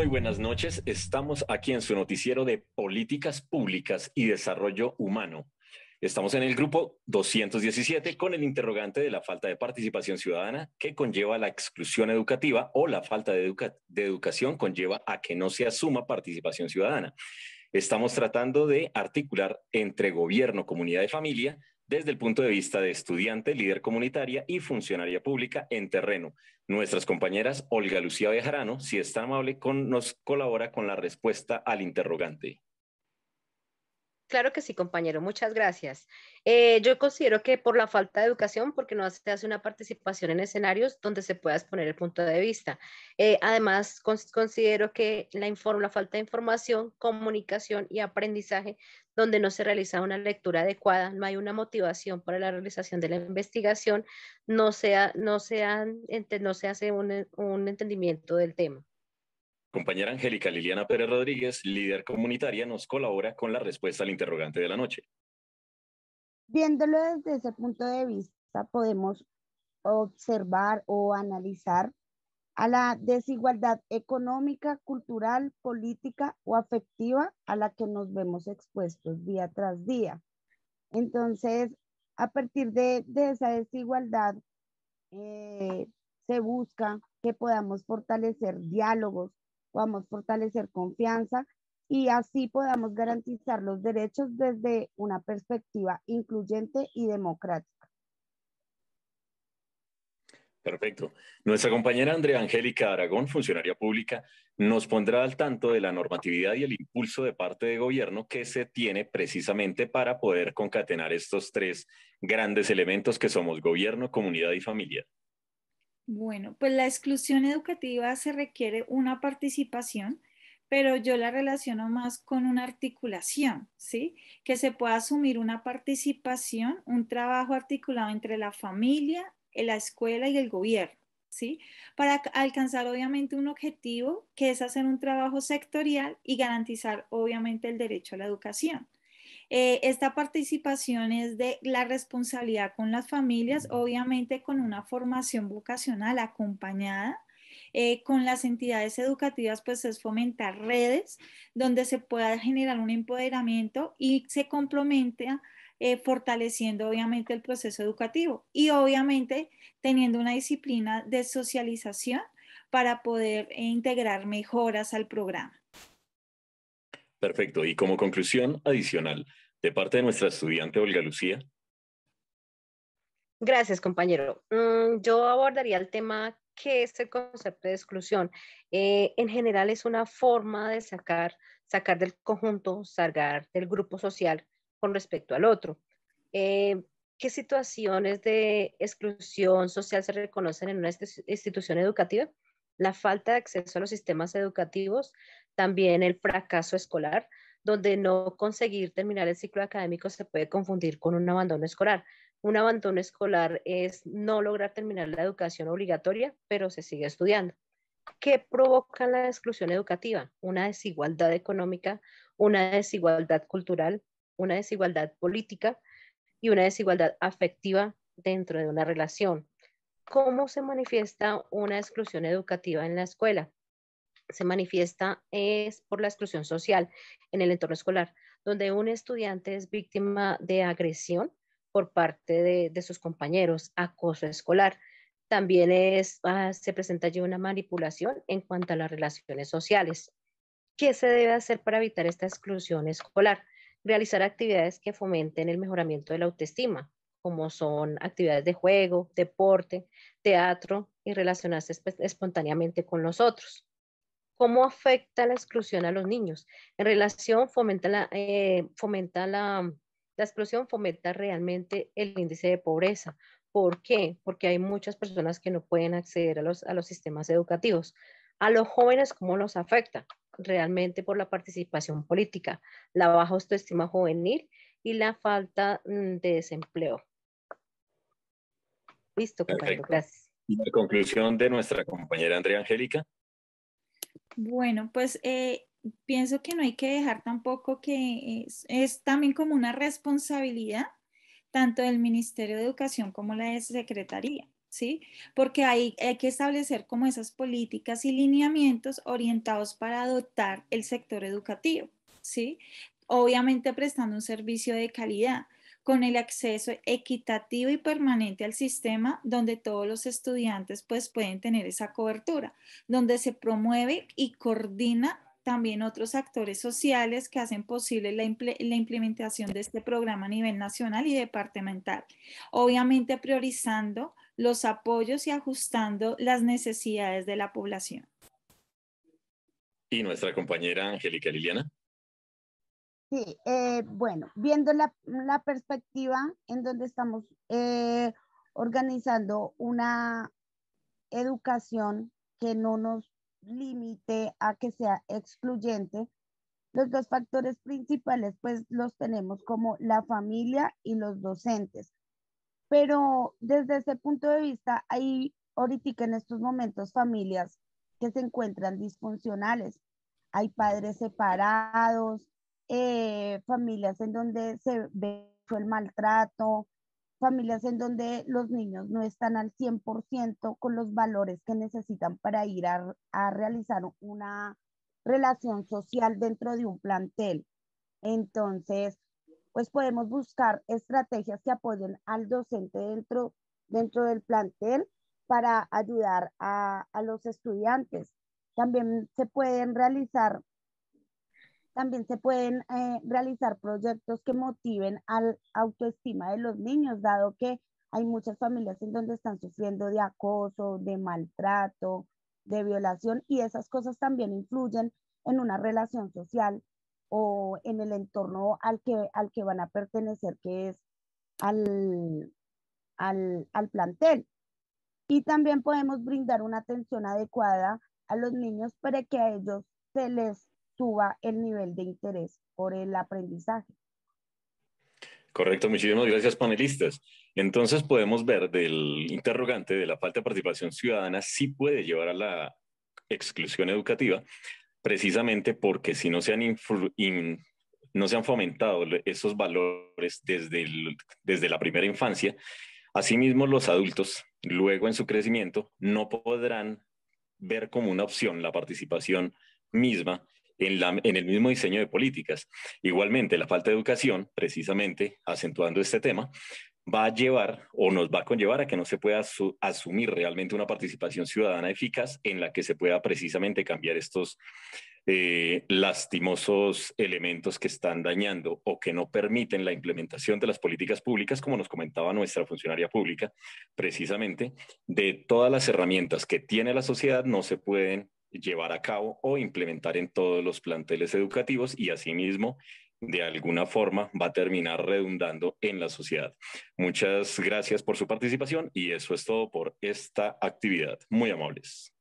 Muy buenas noches. Estamos aquí en su noticiero de Políticas Públicas y Desarrollo Humano. Estamos en el grupo 217 con el interrogante de la falta de participación ciudadana que conlleva la exclusión educativa o la falta de, educación conlleva a que no se asuma participación ciudadana. Estamos tratando de articular entre gobierno, comunidad y familia desde el punto de vista de estudiante, líder comunitaria y funcionaria pública en terreno. Nuestras compañeras Olga Lucía Bejarano, si está tan amable, con, nos colabora con la respuesta al interrogante. Claro que sí, compañero, muchas gracias. Eh, yo considero que por la falta de educación, porque no se hace una participación en escenarios donde se pueda exponer el punto de vista. Eh, además, considero que la, falta de información, comunicación y aprendizaje, donde no se realiza una lectura adecuada, no hay una motivación para la realización de la investigación, no, sea, no, no se hace un entendimiento del tema compañera Angélica Liliana Pérez Rodríguez, líder comunitaria, nos colabora con la respuesta al interrogante de la noche. Viéndolo desde ese punto de vista, podemos observar o analizar a la desigualdad económica, cultural, política o afectiva a la que nos vemos expuestos día tras día. Entonces, a partir de, esa desigualdad, eh, se busca que podamos fortalecer diálogos, podamos fortalecer confianza y así podamos garantizar los derechos desde una perspectiva incluyente y democrática. Perfecto. Nuestra compañera Andrea Angélica Aragón, funcionaria pública, nos pondrá al tanto de la normatividad y el impulso de parte de gobierno que se tiene precisamente para poder concatenar estos tres grandes elementos que somos gobierno, comunidad y familia. Bueno, pues la exclusión educativa se requiere una participación, pero yo la relaciono más con una articulación, ¿sí? Que se pueda asumir una participación, un trabajo articulado entre la familia, la escuela y el gobierno. ¿Sí? Para alcanzar obviamente un objetivo que es hacer un trabajo sectorial y garantizar obviamente el derecho a la educación. Eh, esta participación es de la responsabilidad con las familias, obviamente con una formación vocacional acompañada. Eh, con las entidades educativas, pues es fomentar redes donde se pueda generar un empoderamiento y se complementa eh, fortaleciendo obviamente el proceso educativo y obviamente teniendo una disciplina de socialización para poder integrar mejoras al programa. Perfecto. Y como conclusión adicional, de parte de nuestra estudiante Olga Lucía. Gracias, compañero. Mm, yo abordaría el tema que es el concepto de exclusión. Eh, en general es una forma de sacar, sacar del conjunto, sacar del grupo social con respecto al otro. Eh, ¿Qué situaciones de exclusión social se reconocen en una institución educativa? La falta de acceso a los sistemas educativos, también el fracaso escolar, donde no conseguir terminar el ciclo académico se puede confundir con un abandono escolar. Un abandono escolar es no lograr terminar la educación obligatoria, pero se sigue estudiando. ¿Qué provoca la exclusión educativa? Una desigualdad económica, una desigualdad cultural, una desigualdad política y una desigualdad afectiva dentro de una relación. ¿Cómo se manifiesta una exclusión educativa en la escuela? se manifiesta es por la exclusión social en el entorno escolar, donde un estudiante es víctima de agresión por parte de, sus compañeros, acoso escolar. También es, ah, se presenta allí una manipulación en cuanto a las relaciones sociales. ¿Qué se debe hacer para evitar esta exclusión escolar? Realizar actividades que fomenten el mejoramiento de la autoestima, como son actividades de juego, deporte, teatro y relacionarse espontáneamente con los otros. ¿Cómo afecta la exclusión a los niños? En relación, fomenta la, eh, fomenta la, la exclusión fomenta realmente el índice de pobreza. ¿Por qué? Porque hay muchas personas que no pueden acceder a los, a los sistemas educativos. A los jóvenes, ¿cómo los afecta? Realmente por la participación política, la baja autoestima juvenil y la falta mm, de desempleo. Listo, gracias. La conclusión de nuestra compañera Andrea Angélica. Bueno, pues eh, pienso que no hay que dejar tampoco que es, también como una responsabilidad tanto del Ministerio de Educación como la de Secretaría, ¿sí? Porque hay, hay que establecer como esas políticas y lineamientos orientados para adoptar el sector educativo, ¿sí? Obviamente prestando un servicio de calidad con el acceso equitativo y permanente al sistema donde todos los estudiantes pues pueden tener esa cobertura, donde se promueve y coordina también otros actores sociales que hacen posible la, la, implementación de este programa a nivel nacional y departamental. Obviamente priorizando los apoyos y ajustando las necesidades de la población. Y nuestra compañera Angélica Liliana. Sí, eh, bueno, viendo la, la, perspectiva en donde estamos eh, organizando una educación que no nos limite a que sea excluyente, los dos factores principales pues los tenemos como la familia y los docentes. Pero desde ese punto de vista hay ahorita en estos momentos familias que se encuentran disfuncionales. Hay padres separados, eh, familias en donde se ve el maltrato, familias en donde los niños no están al 100% con los valores que necesitan para ir a, realizar una relación social dentro de un plantel. Entonces, pues podemos buscar estrategias que apoyen al docente dentro, dentro del plantel para ayudar a los estudiantes. También se pueden realizar también se pueden eh, realizar proyectos que motiven la autoestima de los niños, dado que hay muchas familias en donde están sufriendo de acoso, de maltrato, de violación, y esas cosas también influyen en una relación social o en el entorno al que, al que van a pertenecer, que es al, al, al plantel. Y también podemos brindar una atención adecuada a los niños para que a ellos se les fluctúa el nivel de interés por el aprendizaje. Correcto, muchísimas gracias panelistas. Entonces podemos ver del interrogante de la falta de participación ciudadana si puede llevar a la exclusión educativa, precisamente porque si no se han, no se han fomentado esos valores desde, desde la primera infancia, asimismo los adultos luego en su crecimiento no podrán ver como una opción la participación misma en, el mismo diseño de políticas. Igualmente, la falta de educación, precisamente acentuando este tema, va a llevar o nos va a conllevar a que no se pueda asumir realmente una participación ciudadana eficaz en la que se pueda precisamente cambiar estos eh, lastimosos elementos que están dañando o que no permiten la implementación de las políticas públicas, como nos comentaba nuestra funcionaria pública, precisamente, de todas las herramientas que tiene la sociedad no se pueden llevar a cabo o implementar en todos los planteles educativos y asimismo de alguna forma va a terminar redundando en la sociedad. Muchas gracias por su participación y eso es todo por esta actividad. Muy amables.